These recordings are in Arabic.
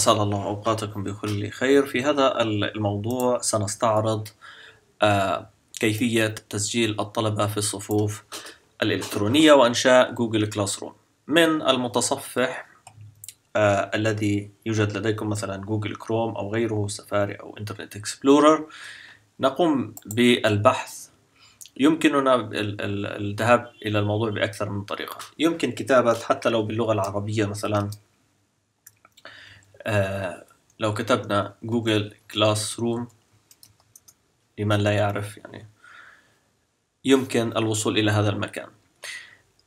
أسأل الله أوقاتكم بكل خير في هذا الموضوع سنستعرض آه، كيفية تسجيل الطلبة في الصفوف الإلكترونية وإنشاء جوجل كلاس روم من المتصفح آه، الذي يوجد لديكم مثلا جوجل كروم أو غيره سفاري أو إنترنت إكسبلورر نقوم بالبحث يمكننا الذهاب إلى الموضوع بأكثر من طريقة يمكن كتابة حتى لو باللغة العربية مثلا آه، لو كتبنا جوجل كلاس روم لمن لا يعرف يعني يمكن الوصول إلى هذا المكان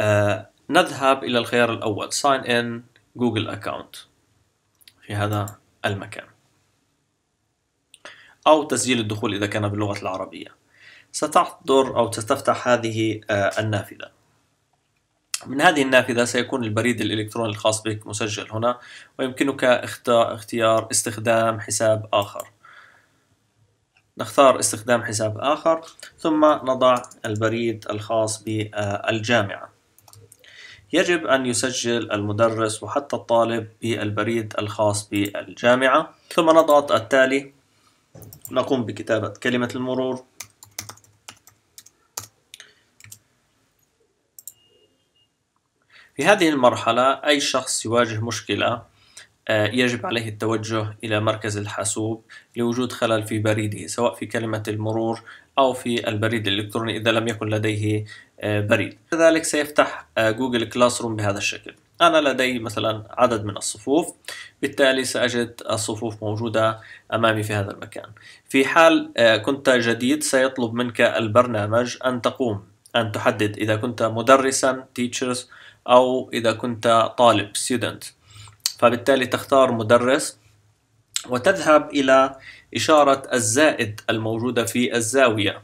آه نذهب إلى الخيار الأول sign in Google account في هذا المكان أو تسجيل الدخول إذا كان باللغة العربية ستحضر أو ستفتح هذه آه، النافذة من هذه النافذة سيكون البريد الإلكتروني الخاص بك مسجل هنا ويمكنك اختيار استخدام حساب آخر نختار استخدام حساب آخر ثم نضع البريد الخاص بالجامعة يجب أن يسجل المدرس وحتى الطالب بالبريد الخاص بالجامعة ثم نضغط التالي نقوم بكتابة كلمة المرور في هذه المرحلة أي شخص يواجه مشكلة آه، يجب عليه التوجه إلى مركز الحاسوب لوجود خلل في بريده سواء في كلمة المرور أو في البريد الإلكتروني إذا لم يكن لديه آه، بريد كذلك سيفتح آه، جوجل كلاس روم بهذا الشكل أنا لدي مثلا عدد من الصفوف بالتالي سأجد الصفوف موجودة أمامي في هذا المكان في حال كنت جديد سيطلب منك البرنامج أن تقوم أن تحدد إذا كنت مدرسا teachers أو إذا كنت طالب student فبالتالي تختار مدرس وتذهب إلى إشارة الزائد الموجودة في الزاوية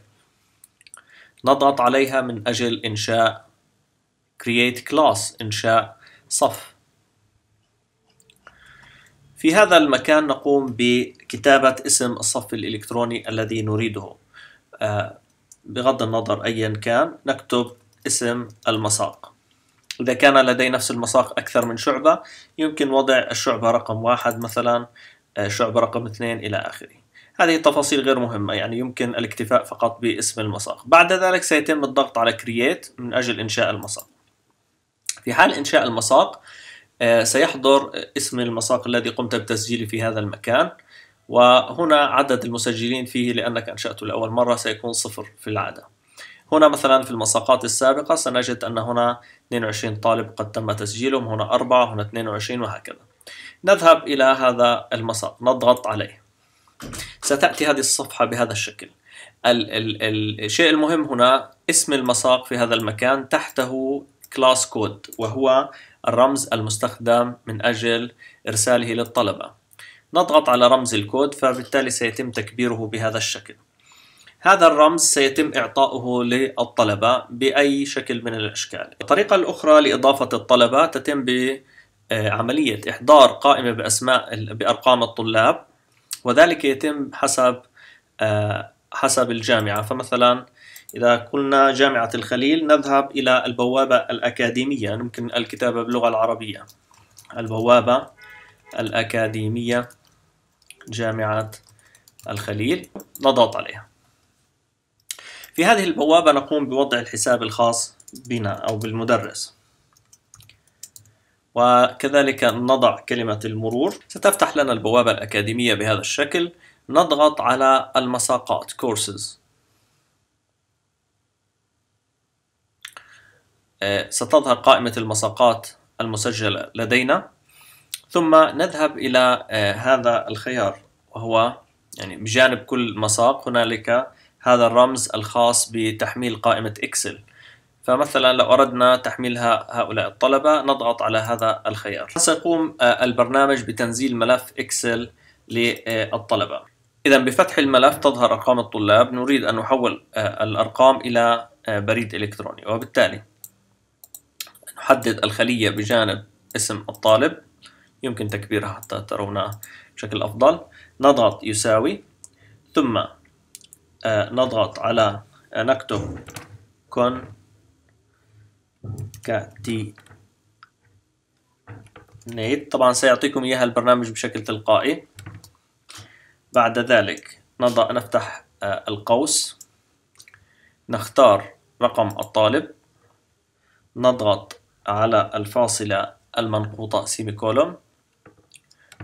نضغط عليها من أجل إنشاء create class إنشاء صف في هذا المكان نقوم بكتابة اسم الصف الإلكتروني الذي نريده آه، بغض النظر أيا كان نكتب اسم المساق إذا كان لدي نفس المساق أكثر من شعبة يمكن وضع الشعبة رقم واحد مثلا آه، شعبة رقم اثنين إلى آخره هذه التفاصيل غير مهمة يعني يمكن الاكتفاء فقط باسم المساق بعد ذلك سيتم الضغط على Create من أجل إنشاء المساق في حال إنشاء المساق آه، سيحضر اسم المساق الذي قمت بتسجيله في هذا المكان وهنا عدد المسجلين فيه لأنك أنشأته لأول مرة سيكون صفر في العادة هنا مثلا في المساقات السابقة سنجد أن هنا 22 طالب قد تم تسجيلهم هنا 4 هنا 22 وهكذا نذهب إلى هذا المساق نضغط عليه ستأتي هذه الصفحة بهذا الشكل ال ال ال الشيء المهم هنا اسم المساق في هذا المكان تحته كلاس كود وهو الرمز المستخدم من أجل إرساله للطلبة نضغط على رمز الكود فبالتالي سيتم تكبيره بهذا الشكل هذا الرمز سيتم إعطاؤه للطلبة بأي شكل من الأشكال الطريقة الأخرى لإضافة الطلبة تتم بعملية إحضار قائمة بأسماء بأرقام الطلاب وذلك يتم حسب آه، حسب الجامعة فمثلا إذا قلنا جامعة الخليل نذهب إلى البوابة الأكاديمية ممكن الكتابة باللغة العربية البوابة الأكاديمية جامعة الخليل نضغط عليها في هذه البوابة نقوم بوضع الحساب الخاص بنا أو بالمدرس وكذلك نضع كلمة المرور ستفتح لنا البوابة الأكاديمية بهذا الشكل نضغط على المساقات courses آه، ستظهر قائمة المساقات المسجلة لدينا ثم نذهب إلى آه، هذا الخيار وهو يعني بجانب كل مساق هنالك هذا الرمز الخاص بتحميل قائمة إكسل فمثلا لو أردنا تحميل هؤلاء الطلبة نضغط على هذا الخيار سيقوم آه، البرنامج بتنزيل ملف إكسل للطلبة إذا بفتح الملف تظهر أرقام الطلاب نريد أن نحول آه، الأرقام إلى آه، بريد إلكتروني وبالتالي نحدد الخلية بجانب اسم الطالب يمكن تكبيرها حتى ترونها بشكل أفضل نضغط يساوي ثم نضغط على آه، نكتب نيت طبعا سيعطيكم إياها البرنامج بشكل تلقائي بعد ذلك نضع نفتح آه، القوس نختار رقم الطالب نضغط على الفاصلة المنقوطة سيميكولوم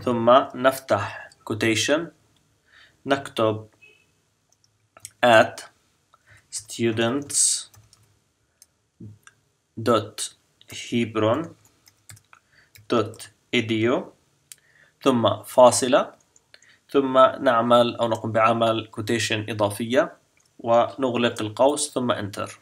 ثم نفتح كوتيشن نكتب at students dot hebron dot edu ثم فاصلة ثم نعمل أو نقوم بعمل كوتيشن إضافية ونغلق القوس ثم انتر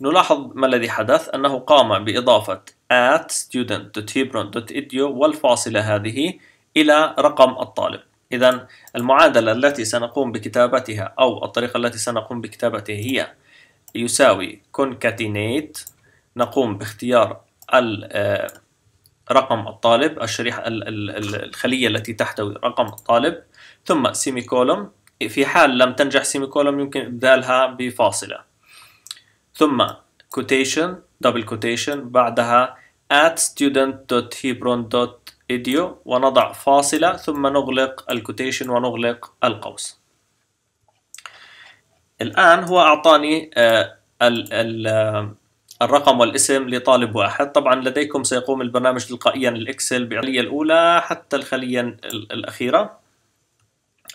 نلاحظ ما الذي حدث أنه قام بإضافة at student.hebron.edu والفاصلة هذه إلى رقم الطالب إذا المعادلة التي سنقوم بكتابتها أو الطريقة التي سنقوم بكتابتها هي يساوي concatenate نقوم باختيار آه، رقم الطالب الشريحة الخلية التي تحتوي رقم الطالب ثم سيمي كولوم في حال لم تنجح سيمي كولوم يمكن إبدالها بفاصلة ثم quotation double quotation بعدها at student.hebron.com فيديو ونضع فاصلة ثم نغلق الكوتيشن ونغلق القوس الآن هو أعطاني آه، آه، الرقم والاسم لطالب واحد طبعا لديكم سيقوم البرنامج تلقائيا الإكسل بالخلية الأولى حتى الخلية الأخيرة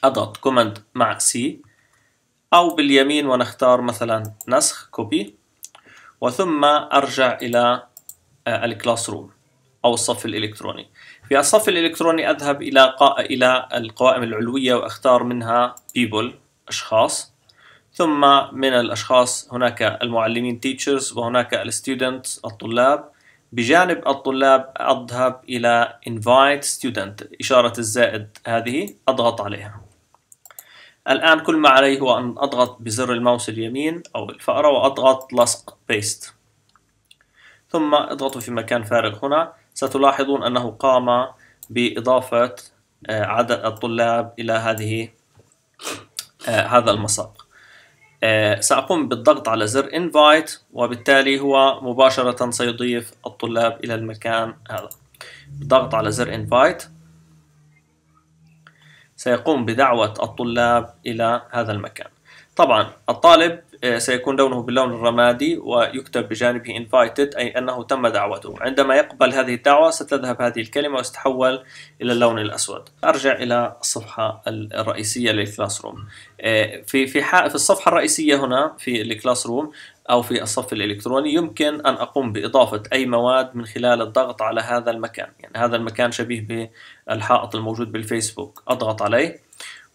أضغط كوماند مع سي أو باليمين ونختار مثلا نسخ كوبي وثم أرجع إلى آه، الكلاس روم أو الصف الإلكتروني في الصف الإلكتروني أذهب إلى قا... إلى القوائم العلوية وأختار منها people أشخاص ثم من الأشخاص هناك المعلمين teachers وهناك الستودنتس الطلاب بجانب الطلاب أذهب إلى invite student إشارة الزائد هذه أضغط عليها الآن كل ما علي هو أن أضغط بزر الماوس اليمين أو الفأرة وأضغط لصق paste ثم اضغط في مكان فارغ هنا ستلاحظون أنه قام بإضافة آه، عدد الطلاب إلى هذه آه، هذا المساق آه، سأقوم بالضغط على زر invite وبالتالي هو مباشرة سيضيف الطلاب إلى المكان هذا بالضغط على زر invite سيقوم بدعوة الطلاب إلى هذا المكان طبعا الطالب آه، سيكون لونه باللون الرمادي ويكتب بجانبه invited أي أنه تم دعوته عندما يقبل هذه الدعوة ستذهب هذه الكلمة وستتحول إلى اللون الأسود أرجع إلى الصفحة الرئيسية للكلاس آه، روم في في في الصفحة الرئيسية هنا في الكلاس روم أو في الصف الإلكتروني يمكن أن أقوم بإضافة أي مواد من خلال الضغط على هذا المكان يعني هذا المكان شبيه بالحائط الموجود بالفيسبوك أضغط عليه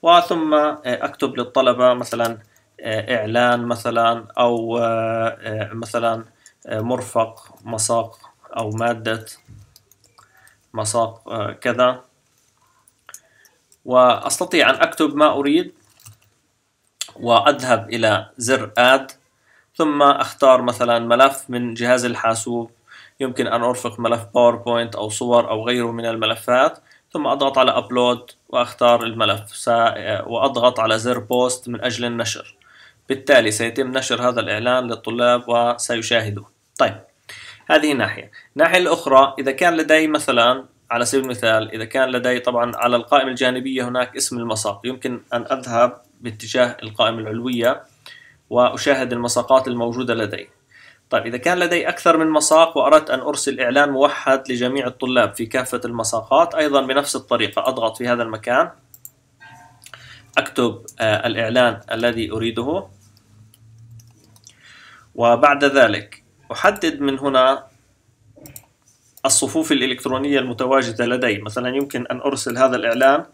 وثم آه، أكتب للطلبة مثلا آه، اعلان مثلا او آه، آه، مثلا مرفق مساق او ماده مساق كذا واستطيع ان اكتب ما اريد واذهب الى زر اد ثم اختار مثلا ملف من جهاز الحاسوب يمكن ان ارفق ملف باوربوينت او صور او غيره من الملفات ثم اضغط على ابلود واختار الملف واضغط على زر بوست من اجل النشر بالتالي سيتم نشر هذا الإعلان للطلاب وسيشاهدوه طيب هذه ناحية الناحية الأخرى إذا كان لدي مثلا على سبيل المثال إذا كان لدي طبعا على القائمة الجانبية هناك اسم المساق يمكن أن أذهب باتجاه القائمة العلوية وأشاهد المساقات الموجودة لدي طيب إذا كان لدي أكثر من مساق وأردت أن أرسل إعلان موحد لجميع الطلاب في كافة المساقات أيضا بنفس الطريقة أضغط في هذا المكان أكتب آه، الإعلان الذي أريده وبعد ذلك أحدد من هنا الصفوف الإلكترونية المتواجدة لدي مثلا يمكن أن أرسل هذا الإعلان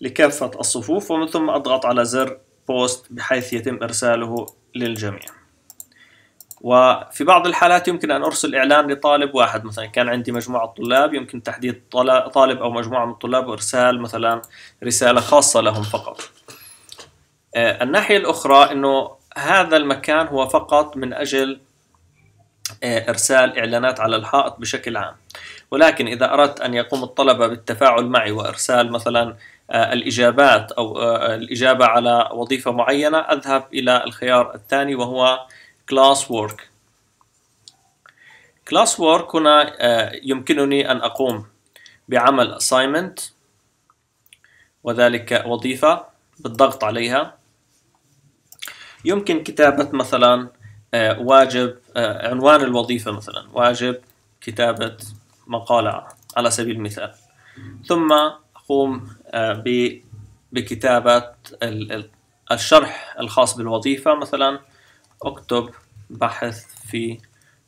لكافة الصفوف ومن ثم أضغط على زر بوست بحيث يتم إرساله للجميع وفي بعض الحالات يمكن أن أرسل إعلان لطالب واحد مثلا كان عندي مجموعة طلاب يمكن تحديد طالب أو مجموعة من الطلاب وإرسال مثلا رسالة خاصة لهم فقط آه، الناحية الأخرى أنه هذا المكان هو فقط من أجل آه، إرسال إعلانات على الحائط بشكل عام ولكن إذا أردت أن يقوم الطلبة بالتفاعل معي وإرسال مثلا آه، الإجابات أو آه، الإجابة على وظيفة معينة أذهب إلى الخيار الثاني وهو Class Work Class Work هنا يمكنني أن أقوم بعمل assignment وذلك وظيفة بالضغط عليها يمكن كتابة مثلا آه، واجب آه، عنوان الوظيفة مثلا واجب كتابة مقالة على سبيل المثال ثم أقوم آه، بكتابة الشرح الخاص بالوظيفة مثلا أكتب بحث في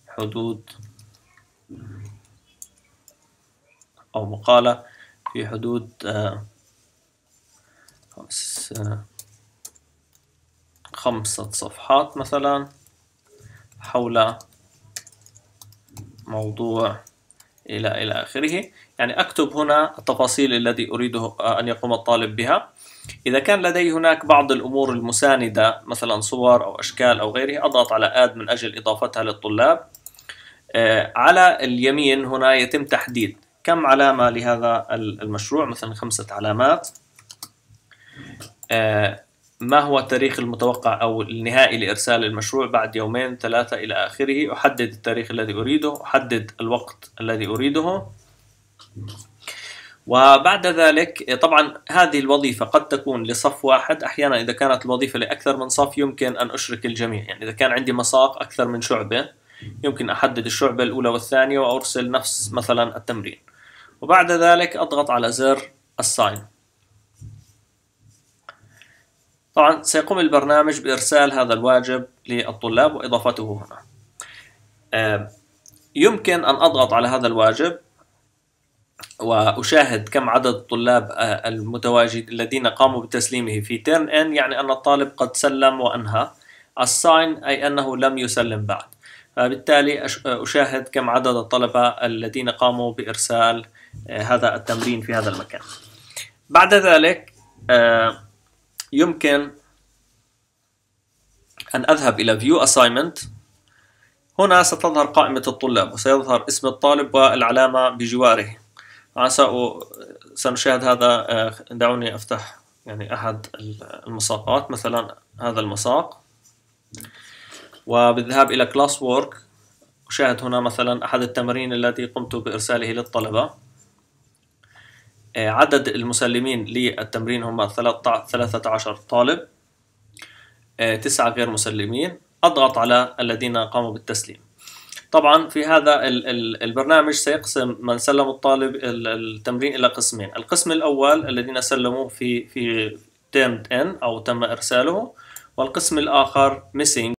حدود أو مقالة في حدود خمس خمسة صفحات مثلا حول موضوع إلى إلى آخره يعني أكتب هنا التفاصيل التي أريده أن يقوم الطالب بها إذا كان لدي هناك بعض الأمور المساندة مثلا صور أو أشكال أو غيره أضغط على آد من أجل إضافتها للطلاب آه، على اليمين هنا يتم تحديد كم علامة لهذا المشروع مثلا خمسة علامات آه، ما هو التاريخ المتوقع أو النهائي لإرسال المشروع بعد يومين ثلاثة إلى آخره أحدد التاريخ الذي أريده أحدد الوقت الذي أريده وبعد ذلك طبعا هذه الوظيفة قد تكون لصف واحد أحيانا إذا كانت الوظيفة لأكثر من صف يمكن أن أشرك الجميع يعني إذا كان عندي مساق أكثر من شعبة يمكن أحدد الشعبة الأولى والثانية وأرسل نفس مثلا التمرين وبعد ذلك أضغط على زر الساين طبعا سيقوم البرنامج بإرسال هذا الواجب للطلاب وإضافته هنا يمكن أن أضغط على هذا الواجب وأشاهد كم عدد الطلاب آه، المتواجد الذين قاموا بتسليمه في turn in يعني أن الطالب قد سلم وأنهى الساين أي أنه لم يسلم بعد فبالتالي آه، أشاهد كم عدد الطلبة الذين قاموا بإرسال آه، هذا التمرين في هذا المكان بعد ذلك يمكن أن أذهب إلى View Assignment هنا ستظهر قائمة الطلاب وسيظهر اسم الطالب والعلامة بجواره سنشاهد هذا آه، دعوني أفتح يعني أحد المساقات مثلا هذا المساق وبالذهاب إلى Classwork Work أشاهد هنا مثلا أحد التمارين التي قمت بإرساله للطلبة آه، عدد المسلمين للتمرين هم 13 طالب آه، تسعة غير مسلمين أضغط على الذين قاموا بالتسليم طبعا في هذا البرنامج سيقسم من سلم الطالب التمرين إلى قسمين القسم الأول الذين سلموا في في termed أو تم إرساله والقسم الآخر missing